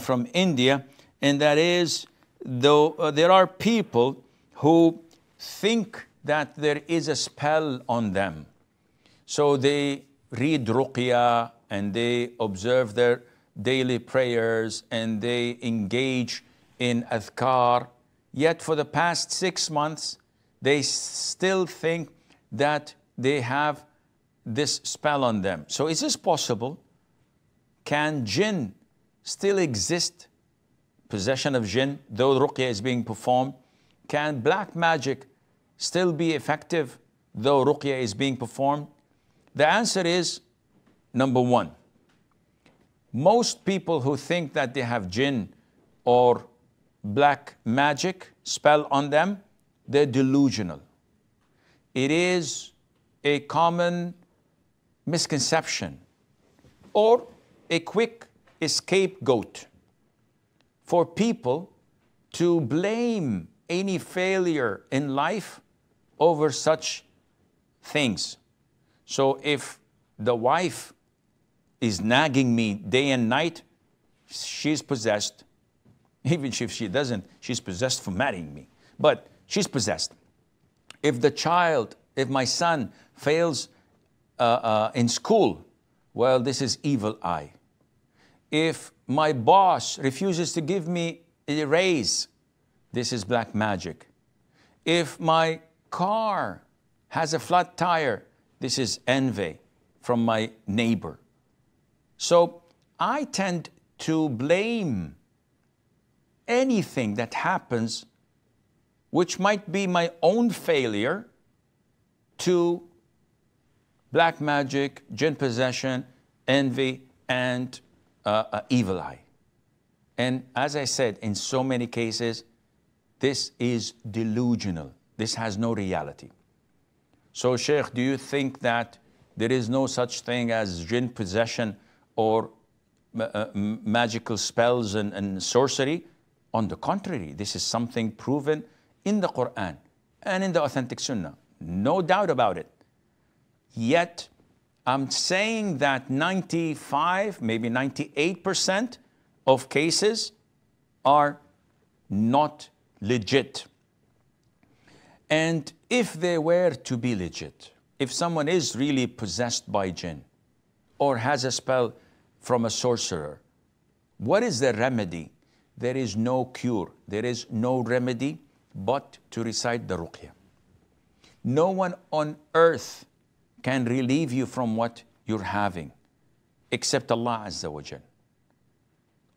from India, and that is, though uh, there are people who think that there is a spell on them. So they read ruqya and they observe their daily prayers and they engage in adhkar. Yet for the past six months, they still think that they have this spell on them. So is this possible? Can jinn still exist, possession of jinn, though ruqya is being performed? Can black magic still be effective, though ruqya is being performed? The answer is number one. Most people who think that they have jinn or black magic spell on them, they're delusional. It is a common misconception or a quick a scapegoat for people to blame any failure in life over such things. So if the wife is nagging me day and night, she's possessed. Even if she doesn't, she's possessed for marrying me. But she's possessed. If the child, if my son fails uh, uh, in school, well, this is evil eye. If my boss refuses to give me a raise, this is black magic. If my car has a flat tire, this is envy from my neighbor. So I tend to blame anything that happens, which might be my own failure, to black magic, gin possession, envy, and uh, evil eye. And as I said, in so many cases, this is delusional. This has no reality. So, Sheikh, do you think that there is no such thing as jinn possession or uh, uh magical spells and, and sorcery? On the contrary, this is something proven in the Quran and in the authentic Sunnah. No doubt about it. Yet, I'm saying that 95, maybe 98% of cases are not legit. And if they were to be legit, if someone is really possessed by jinn or has a spell from a sorcerer, what is the remedy? There is no cure. There is no remedy but to recite the ruqya. No one on earth can relieve you from what you're having, except Allah Azza wa Jal.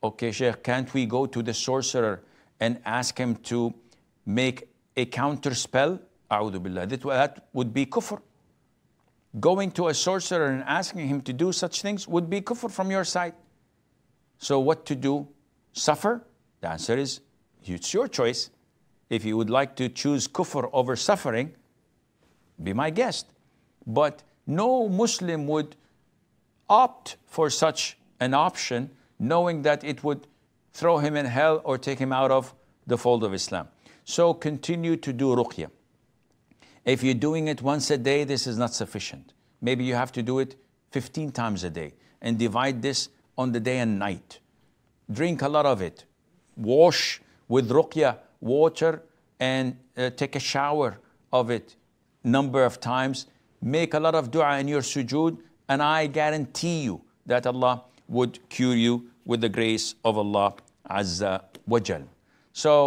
Okay, Shaykh, can't we go to the sorcerer and ask him to make a counter spell? A'udhu billah. That, that would be kufr. Going to a sorcerer and asking him to do such things would be kufr from your side. So what to do? Suffer? The answer is, it's your choice. If you would like to choose kufr over suffering, be my guest. But no Muslim would opt for such an option, knowing that it would throw him in hell or take him out of the fold of Islam. So continue to do ruqya. If you're doing it once a day, this is not sufficient. Maybe you have to do it 15 times a day and divide this on the day and night. Drink a lot of it. Wash with ruqya water and uh, take a shower of it number of times make a lot of dua in your sujood, and I guarantee you that Allah would cure you with the grace of Allah Azza wa Jal. So